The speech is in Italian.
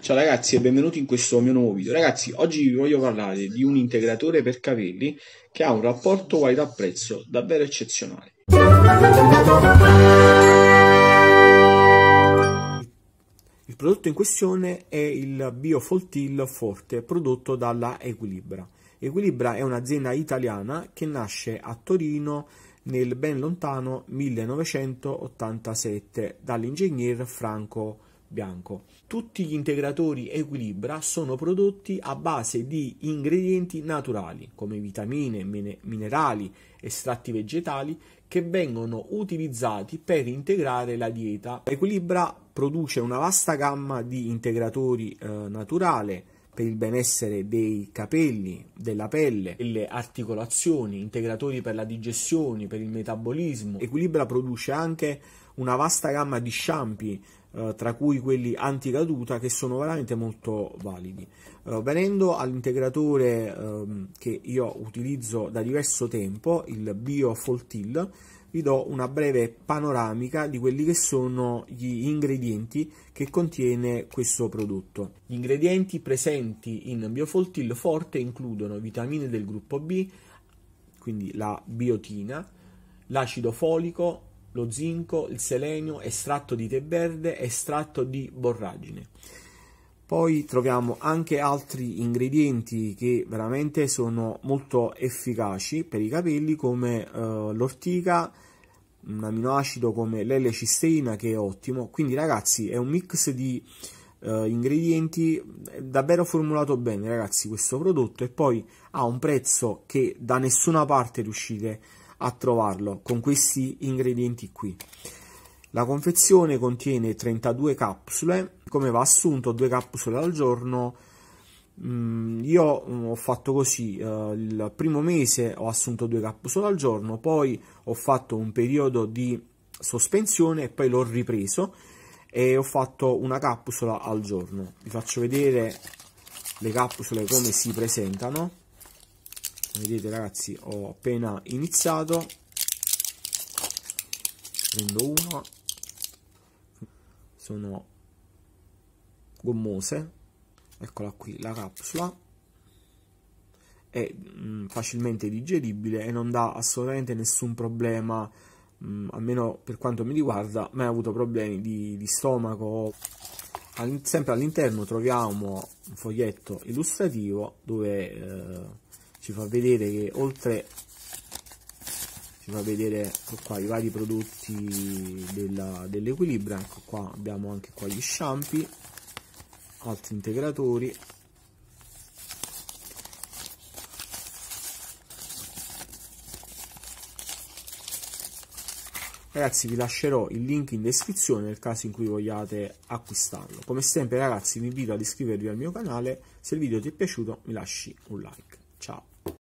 Ciao ragazzi e benvenuti in questo mio nuovo video. Ragazzi, oggi vi voglio parlare di un integratore per capelli che ha un rapporto qualità-prezzo davvero eccezionale. Il prodotto in questione è il Biofoltil Forte prodotto dalla Equilibra. Equilibra è un'azienda italiana che nasce a Torino nel ben lontano 1987 dall'ingegner Franco bianco. Tutti gli integratori Equilibra sono prodotti a base di ingredienti naturali come vitamine, minerali, estratti vegetali che vengono utilizzati per integrare la dieta. Equilibra produce una vasta gamma di integratori eh, naturale per il benessere dei capelli, della pelle, delle articolazioni, integratori per la digestione, per il metabolismo. Equilibra produce anche una vasta gamma di shampoo, eh, tra cui quelli anticaduta, che sono veramente molto validi. Eh, venendo all'integratore ehm, che io utilizzo da diverso tempo, il BioFoltil, vi do una breve panoramica di quelli che sono gli ingredienti che contiene questo prodotto. Gli ingredienti presenti in Biofoltil Forte includono vitamine del gruppo B, quindi la biotina, l'acido folico, lo zinco, il selenio, estratto di tè verde, estratto di borragine. Poi troviamo anche altri ingredienti che veramente sono molto efficaci per i capelli come eh, l'ortica, un aminoacido come l'L-cisteina che è ottimo. Quindi ragazzi è un mix di eh, ingredienti eh, davvero formulato bene ragazzi questo prodotto e poi ha un prezzo che da nessuna parte riuscite a trovarlo con questi ingredienti qui. La confezione contiene 32 capsule, come va assunto due capsule al giorno. Mm, io mm, ho fatto così, eh, il primo mese ho assunto due capsule al giorno, poi ho fatto un periodo di sospensione e poi l'ho ripreso e ho fatto una capsula al giorno. Vi faccio vedere le capsule come si presentano. Vedete ragazzi, ho appena iniziato prendo una sono gommose eccola qui la capsula è mh, mm, facilmente digeribile e non dà assolutamente nessun problema mh, mm, almeno per quanto mi riguarda mai avuto problemi di, di stomaco All sempre all'interno troviamo un foglietto illustrativo dove eh, ci fa vedere che oltre vi fa vedere ecco qua i vari prodotti dell'equilibrio. Dell ecco qua abbiamo anche qua gli shampoo altri integratori ragazzi vi lascerò il link in descrizione nel caso in cui vogliate acquistarlo come sempre ragazzi vi invito ad iscrivervi al mio canale se il video ti è piaciuto mi lasci un like ciao